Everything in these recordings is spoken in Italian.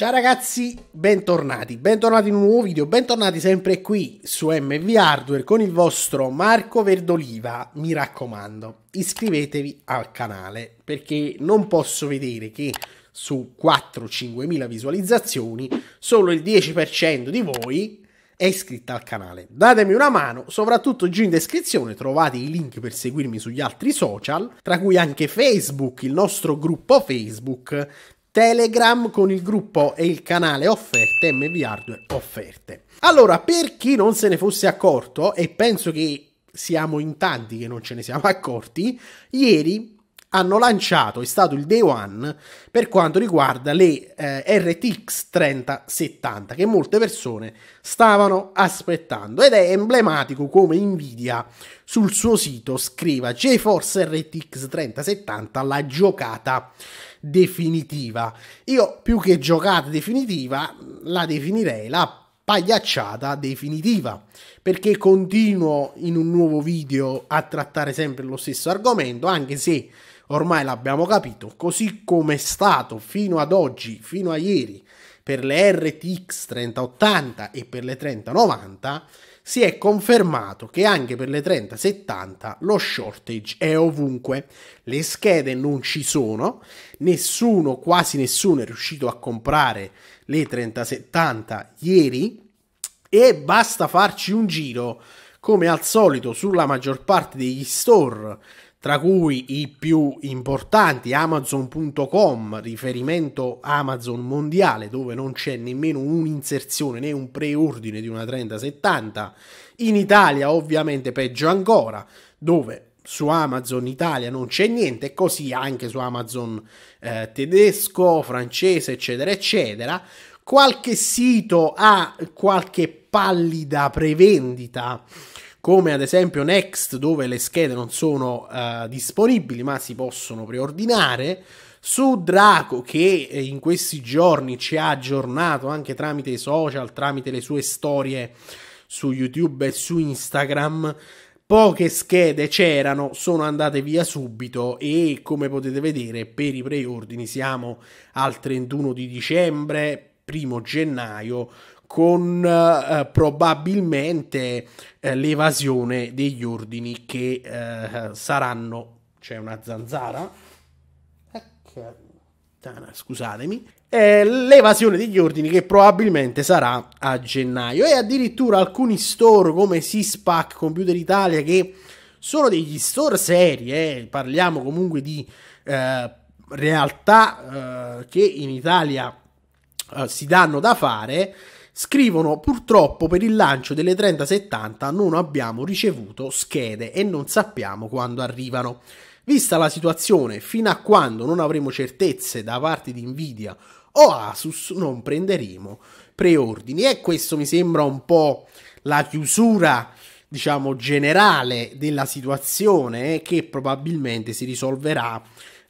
Ciao ragazzi, bentornati, bentornati in un nuovo video, bentornati sempre qui su MV Hardware con il vostro Marco Verdoliva, mi raccomando iscrivetevi al canale perché non posso vedere che su 4-5 mila visualizzazioni solo il 10% di voi è iscritto al canale. Datemi una mano, soprattutto giù in descrizione trovate i link per seguirmi sugli altri social, tra cui anche Facebook, il nostro gruppo Facebook, Telegram con il gruppo e il canale offerte MV Hardware offerte. Allora, per chi non se ne fosse accorto, e penso che siamo in tanti che non ce ne siamo accorti, ieri hanno lanciato, è stato il day one per quanto riguarda le eh, RTX 3070 che molte persone stavano aspettando ed è emblematico come Nvidia sul suo sito scriva GeForce RTX 3070 la giocata definitiva. Io più che giocata definitiva la definirei la pagliacciata definitiva perché continuo in un nuovo video a trattare sempre lo stesso argomento anche se ormai l'abbiamo capito, così come è stato fino ad oggi, fino a ieri, per le RTX 3080 e per le 3090, si è confermato che anche per le 3070 lo shortage è ovunque. Le schede non ci sono, nessuno, quasi nessuno è riuscito a comprare le 3070 ieri e basta farci un giro come al solito sulla maggior parte degli store tra cui i più importanti Amazon.com, riferimento Amazon mondiale, dove non c'è nemmeno un'inserzione né un preordine di una 3070. In Italia, ovviamente, peggio ancora, dove su Amazon Italia non c'è niente, e così anche su Amazon eh, tedesco, francese, eccetera, eccetera. Qualche sito ha qualche pallida prevendita come ad esempio Next dove le schede non sono uh, disponibili ma si possono preordinare su Draco che eh, in questi giorni ci ha aggiornato anche tramite i social, tramite le sue storie su YouTube e su Instagram. Poche schede c'erano, sono andate via subito e come potete vedere per i preordini siamo al 31 di dicembre, primo gennaio, con eh, probabilmente eh, l'evasione degli ordini che eh, saranno c'è una zanzara eh, scusatemi eh, l'evasione degli ordini che probabilmente sarà a gennaio e addirittura alcuni store come Sispac Computer Italia che sono degli store seri eh, parliamo comunque di realtà che in Italia si danno da fare Scrivono purtroppo per il lancio delle 3070 non abbiamo ricevuto schede e non sappiamo quando arrivano. Vista la situazione, fino a quando non avremo certezze da parte di Nvidia o Asus non prenderemo preordini e questo mi sembra un po' la chiusura diciamo generale della situazione eh, che probabilmente si risolverà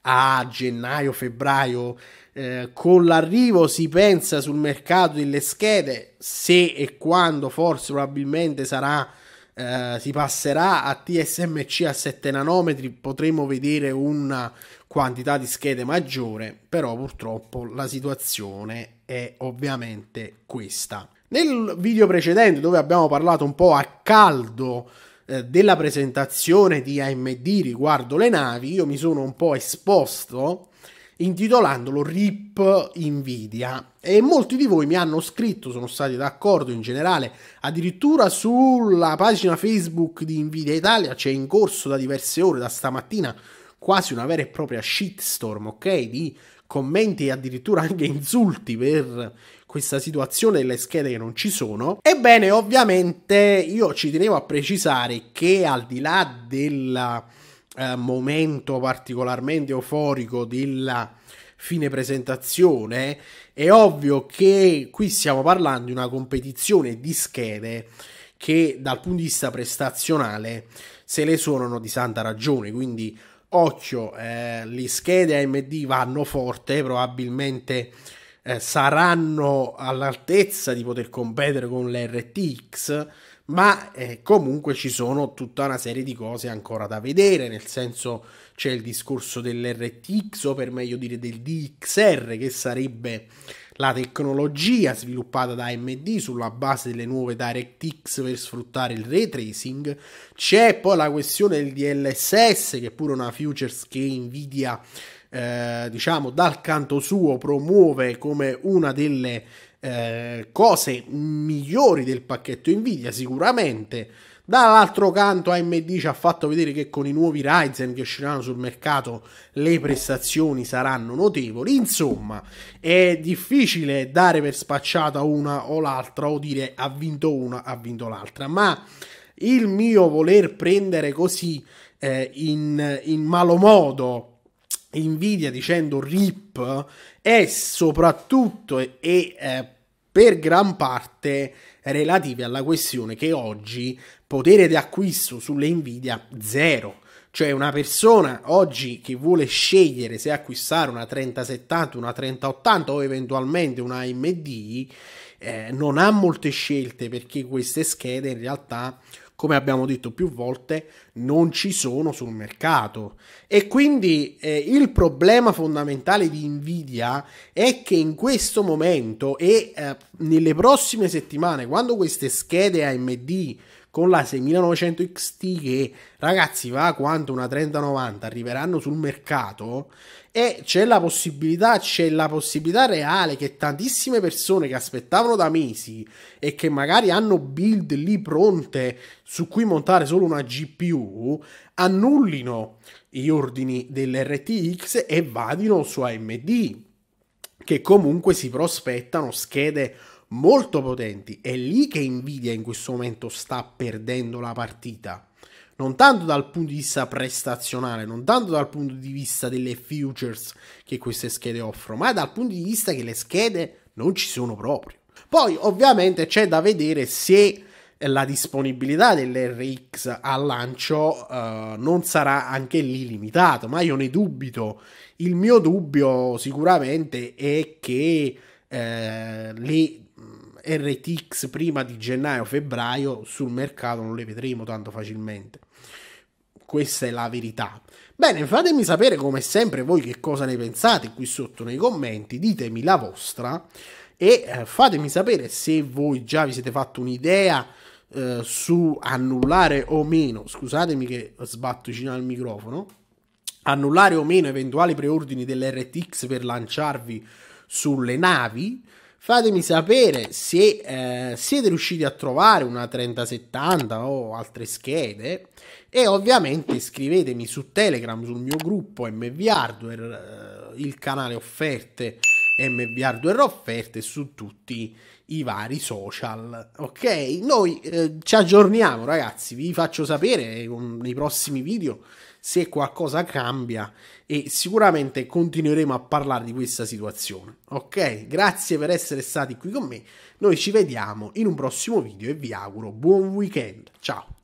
a gennaio, febbraio, eh, con l'arrivo si pensa sul mercato delle schede, se e quando forse probabilmente sarà, eh, si passerà a TSMC a 7 nanometri, potremo vedere una quantità di schede maggiore, però purtroppo la situazione è ovviamente questa. Nel video precedente dove abbiamo parlato un po' a caldo eh, della presentazione di AMD riguardo le navi, io mi sono un po' esposto intitolandolo RIP Nvidia e molti di voi mi hanno scritto, sono stati d'accordo in generale, addirittura sulla pagina Facebook di Nvidia Italia c'è in corso da diverse ore, da stamattina, quasi una vera e propria shitstorm, ok? Di commenti e addirittura anche insulti per questa situazione delle schede che non ci sono. Ebbene, ovviamente io ci tenevo a precisare che al di là del eh, momento particolarmente euforico della fine presentazione, è ovvio che qui stiamo parlando di una competizione di schede che dal punto di vista prestazionale se le suonano di santa ragione, quindi occhio, eh, le schede AMD vanno forte, probabilmente eh, saranno all'altezza di poter competere con le RTX ma eh, comunque ci sono tutta una serie di cose ancora da vedere, nel senso c'è il discorso dell'RTX o per meglio dire del DXR che sarebbe la tecnologia sviluppata da AMD sulla base delle nuove DirectX per sfruttare il ray tracing, c'è poi la questione del DLSS che è pure una futures che Nvidia eh, diciamo dal canto suo promuove come una delle eh, cose migliori del pacchetto Nvidia sicuramente. Dall'altro canto AMD ci ha fatto vedere che con i nuovi Ryzen che usciranno sul mercato le prestazioni saranno notevoli. Insomma, è difficile dare per spacciata una o l'altra o dire ha vinto una, ha vinto l'altra, ma il mio voler prendere così eh, in, in malo modo Nvidia dicendo RIP è soprattutto e, e eh, per gran parte relativa alla questione che oggi potere di acquisto sulle Nvidia zero. Cioè una persona oggi che vuole scegliere se acquistare una 3070, una 3080 o eventualmente una AMD eh, non ha molte scelte perché queste schede in realtà come abbiamo detto più volte, non ci sono sul mercato. E quindi eh, il problema fondamentale di Nvidia è che in questo momento e eh, nelle prossime settimane, quando queste schede AMD con la 6900 XT che ragazzi va quanto una 3090 arriveranno sul mercato e c'è la possibilità, c'è la possibilità reale che tantissime persone che aspettavano da mesi e che magari hanno build lì pronte su cui montare solo una GPU annullino gli ordini dell'RTX e vadino su AMD che comunque si prospettano schede molto potenti. È lì che Nvidia in questo momento sta perdendo la partita. Non tanto dal punto di vista prestazionale, non tanto dal punto di vista delle futures che queste schede offrono, ma dal punto di vista che le schede non ci sono proprio. Poi ovviamente c'è da vedere se la disponibilità dell'RX al lancio uh, non sarà anche lì limitata, ma io ne dubito. Il mio dubbio sicuramente è che eh, le RTX prima di gennaio-febbraio sul mercato non le vedremo tanto facilmente. Questa è la verità. Bene, fatemi sapere come sempre voi che cosa ne pensate qui sotto nei commenti, ditemi la vostra e eh, fatemi sapere se voi già vi siete fatto un'idea eh, su annullare o meno, scusatemi che sbatto vicino al microfono, annullare o meno eventuali preordini dell'RTX per lanciarvi sulle navi. Fatemi sapere se eh, siete riusciti a trovare una 3070 o altre schede e ovviamente iscrivetemi su Telegram sul mio gruppo MV Hardware, eh, il canale offerte MV Hardware offerte su tutti i i vari social. Ok, noi eh, ci aggiorniamo, ragazzi. Vi faccio sapere nei prossimi video se qualcosa cambia e sicuramente continueremo a parlare di questa situazione. Ok, grazie per essere stati qui con me. Noi ci vediamo in un prossimo video e vi auguro buon weekend. Ciao.